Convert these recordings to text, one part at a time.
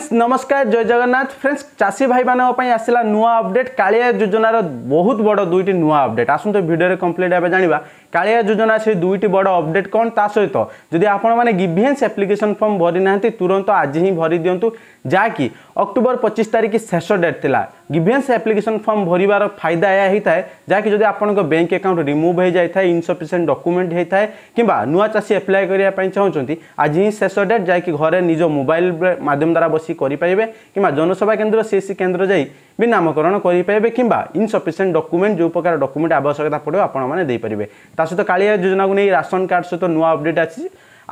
friends নমস্কার জয় Jagannath friends চাষী ভাইমানঙ্ক আসিলা নূয়া অপডেট কালিয়া যোজনার বহুত বড় দুইটি নূয়া অপডেট আসন্তু ভিডিওরে কমপ্লিট এবে জানিবা কালিয়া যোজনা সেই দুইটি বড় অপডেট কোন তা সহিত যদি আপন মানে গিভিএন্স আপ্লিকেশন ফর্ম ভরি নাহান্তি তুরন্ত আজি হি ভরি দিয়ন্তু যাকি অক্টোবর 25 তারিখ শেষ ডেট থিলা গিভিএন্স আপ্লিকেশন ফর্ম ভরিবার ফায়দা এয়া হইতায় যাকি যদি আপনার ব্যাঙ্ক আকাউন্ট রিমুভ হয়ে যাই ইনসফিসিয়েন্ট ডকুমেন্ট হয়ে থাকে কিংবা নূয়া চাষী আপ্লাই করা চাহুন আজি হি শেষ ডেট যাকি ঘরে নিজ মোবাইল মাধ্যম দ্বারা বসি বসি করে কিংবা জনসেবা কেন্দ্র সিএসি কেন্দ্র যাই বি নামকরণ করে কিংবা ইনসফিসিয়েন্ট ডকুমেন্ট যে প্রকার ডকুমেন্ট আবশ্যকতা পড়ে আপনার দিয়ে তা সহ কালিয়া যোজনাকে নিয়ে রাশন কার্ড সহ নয় অপডেট আসছে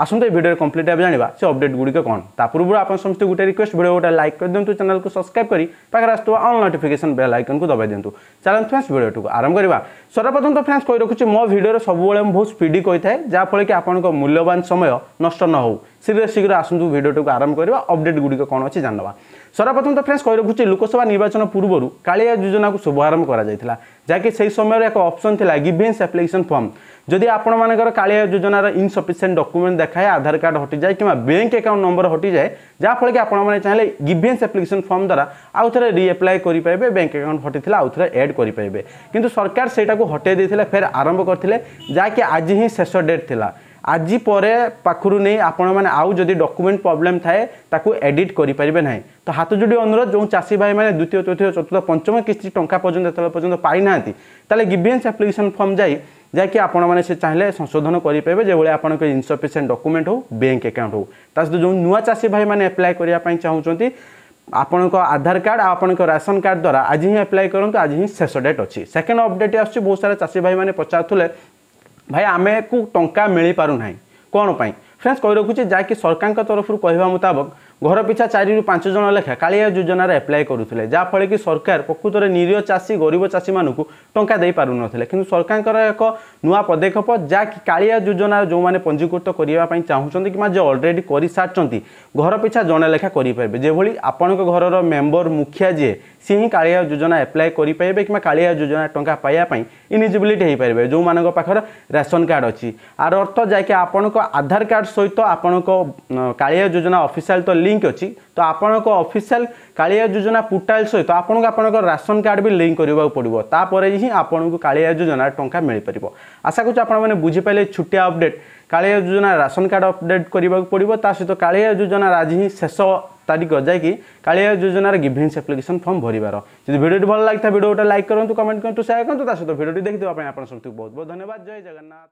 আসুন এই ভিডিওর কমপ্লিট ভাবে জাঁয়া সে অপডেট গুড়িক কম তা পূর্ব আপনার সমস্ত গোটে রিকোয়েস্ট ভিডিও গোটা লাইক করে দিও চ্যানেল সবসক্রাইব করে পাখে আসুক অল নোটিফিকেসন বেল আইকন কু দবাই দিও চালান ফ্রেন্ডস ভিডিওটি আরম্ভ করা সর্বপ্রথম তো ফ্রেন্ডস কই রাখুছি মো ভিডিওর সবুলে বহু স্পিডি কই থাকে যাফলে কি আপনার মূল্যবান সময় নষ্ট ন হোক ଶୀଘ୍ର ଶୀଘ୍ର ଆସନ୍ତୁ ଭିଡ଼ିଓଟିକୁ ଆରମ୍ଭ କରିବା ଅପଡେଟ୍ ଗୁଡ଼ିକ କ'ଣ ଅଛି ଜାଣିନେବା ସର୍ବପ୍ରଥମ ତ ଫ୍ରେଣ୍ଡସ୍ କହି ରଖୁଛି ଲୋକସଭା ନିର୍ବାଚନ ପୂର୍ବରୁ କାଳିଆ ଯୋଜନାକୁ ଶୁଭାରମ୍ଭ କରାଯାଇଥିଲା ଯାହାକି ସେହି ସମୟରେ ଏକ ଅପସନ୍ ଥିଲା ଗିଭେନ୍ସ ଆପ୍ଲିକେସନ୍ ଫର୍ମ ଯଦି ଆପଣମାନଙ୍କର କାଳିଆ ଯୋଜନାର ଇନସଫିସିଏଣ୍ଟ ଡକୁମେଣ୍ଟ ଦେଖାଏ ଆଧାର କାର୍ଡ଼ ହଟିଯାଏ କିମ୍ବା ବ୍ୟାଙ୍କ ଆକାଉଣ୍ଟ ନମ୍ବର ହଟିଯାଏ ଯାହାଫଳରେ ଆପଣମାନେ ଚାହିଁଲେ ଗିଭେନ୍ସ ଆପ୍ଲିକେସନ୍ ଫର୍ମ ଦ୍ୱାରା ଆଉ ଥରେ ରିଆପ୍ଲାଏ କରିପାରିବେ ବ୍ୟାଙ୍କ ଆକାଉଣ୍ଟ ହଟିଥିଲା ଆଉ ଥରେ ଏଡ୍ କରିପାରିବେ କିନ୍ତୁ ସରକାର ସେଇଟାକୁ ହଟେଇ ଦେଇଥିଲେ ଫେର୍ ଆରମ୍ଭ କରିଥିଲେ ଯାହାକି ଆଜି ହିଁ ଶେଷ ଡେଟ୍ ଥିଲା ଆଜି ପରେ ପାଖରୁ ନେଇ ଆପଣମାନେ ଆଉ ଯଦି ଡକୁମେଣ୍ଟ ପ୍ରୋବ୍ଲେମ୍ ଥାଏ ତାକୁ ଏଡ଼ିଟ୍ କରିପାରିବେ ନାହିଁ ତ ହାତ ଯୋଡ଼ି ଅନୁରୋଧ ଯେଉଁ ଚାଷୀ ଭାଇମାନେ ଦ୍ୱିତୀୟ ତୃତୀୟ ଚତୁର୍ଥ ପଞ୍ଚମ କିସ୍ତି ଟଙ୍କା ପର୍ଯ୍ୟନ୍ତ ଯେତେବେଳେ ପର୍ଯ୍ୟନ୍ତ ପାଇନାହାନ୍ତି ତାହେଲେ ଗିଭିଏନ୍ସ ଆପ୍ଲିକେସନ୍ ଫର୍ମ ଯାଇ ଯାହାକି ଆପଣମାନେ ସେ ଚାହିଁଲେ ସଂଶୋଧନ କରିପାରିବେ ଯେଭଳି ଆପଣଙ୍କ ଇନ୍ସଫିସିଏଣ୍ଟ ଡକୁମେଣ୍ଟ ହେଉ ବ୍ୟାଙ୍କ ଆକାଉଣ୍ଟ ହେଉ ତା ସହିତ ଯେଉଁ ନୂଆ ଚାଷୀ ଭାଇମାନେ ଆପ୍ଲାଏ କରିବା ପାଇଁ ଚାହୁଁଛନ୍ତି ଆପଣଙ୍କ ଆଧାର କାର୍ଡ଼ ଆଉ ଆପଣଙ୍କ ରାସନ କାର୍ଡ଼ ଦ୍ୱାରା ଆଜି ହିଁ ଆପ୍ଲାଏ କରନ୍ତୁ ଆଜି ହିଁ ଶେଷ ଡେଟ୍ ଅଛି ସେକେଣ୍ଡ ଅପଡ଼େଟ୍ ଆସୁଛି ବହୁତ ସାରା ଚାଷୀ ଭାଇମାନେ ପଚାରୁଥିଲେ ଭାଇ ଆମକୁ ଟଙ୍କା ମିଳିପାରୁନାହିଁ କ'ଣ ପାଇଁ ଫ୍ରେଣ୍ଡସ୍ କହି ରଖୁଛି ଯାହାକି ସରକାରଙ୍କ ତରଫରୁ କହିବା ମୁତାବକ ଘର ପିଛା ଚାରିରୁ ପାଞ୍ଚ ଜଣ ଲେଖା କାଳିଆ ଯୋଜନାରେ ଆପ୍ଲାଏ କରୁଥିଲେ ଯାହାଫଳରେ କି ସରକାର ପ୍ରକୃତରେ ନିରୀହ ଚାଷୀ ଗରିବ ଚାଷୀମାନଙ୍କୁ ଟଙ୍କା ଦେଇପାରୁନଥିଲେ କିନ୍ତୁ ସରକାରଙ୍କର ଏକ ନୂଆ ପଦକ୍ଷେପ ଯାହାକି କାଳିଆ ଯୋଜନାରେ ଯେଉଁମାନେ ପଞ୍ଜୀକୃତ କରିବା ପାଇଁ ଚାହୁଁଛନ୍ତି କିମ୍ବା ଯେ ଅଲରେଡ଼ି କରିସାରିଛନ୍ତି ଘର ପିଛା ଜଣେ ଲେଖା କରିପାରିବେ ଯେଭଳି ଆପଣଙ୍କ ଘରର ମେମ୍ବର ମୁଖିଆ ଯିଏ সি ହିଁ କାଳିଆ ଯୋଜନା ଆପ୍ଲାଏ କରିପାରିବେ କିମ୍ବା କାଳିଆ ଯୋଜନା ଟଙ୍କା ପାଇବା ପାଇଁ ଇନିଜିବିଲିଟି ହୋଇପାରିବେ ଯେଉଁମାନଙ୍କ ପାଖରେ ରାସନ୍ କାର୍ଡ଼ ଅଛି ଆର ଅର୍ଥ ଯାହାକି ଆପଣଙ୍କ ଆଧାର କାର୍ଡ଼ ସହିତ ଆପଣଙ୍କ କାଳିଆ ଯୋଜନା ଅଫିସିଆଲ ତ ଲିଙ୍କ୍ ଅଛି ତ ଆପଣଙ୍କ ଅଫିସିଆଲ କାଳିଆ ଯୋଜନା ପୋର୍ଟାଲ ସହିତ ଆପଣଙ୍କୁ ଆପଣଙ୍କ ରାସନ୍ କାର୍ଡ଼ ବି ଲିଙ୍କ୍ କରିବାକୁ ପଡ଼ିବ ତାପରେ ହିଁ ଆପଣଙ୍କୁ କାଳିଆ ଯୋଜନା ଟଙ୍କା ମିଳିପାରିବ ଆଶା କରୁଛି ଆପଣମାନେ ବୁଝିପାରିଲେ ଛୁଟିଆ ଅପଡ଼େଟ୍ କାଳିଆ ଯୋଜନା ରାସନ୍ କାର୍ଡ଼ ଅପଡ଼େଟ୍ କରିବାକୁ ପଡ଼ିବ ତା ସହିତ କାଳିଆ ଯୋଜନାର ଆଜି ହିଁ ଶେଷ তারিখ যাই কালিয়া যোজনার গিভেন্স আপ্লিকেসন ফর্ম ভরবার যদি ভিডিওটি ভালো লাগি ভিডিওটা লাইক করতু কমেন্ট করতু সেয়ার করতু তা সহ ভিডিওটি দেখি আপনার সমস্ত বহু বহু ধন্যবাদ জয় জগন্নাথ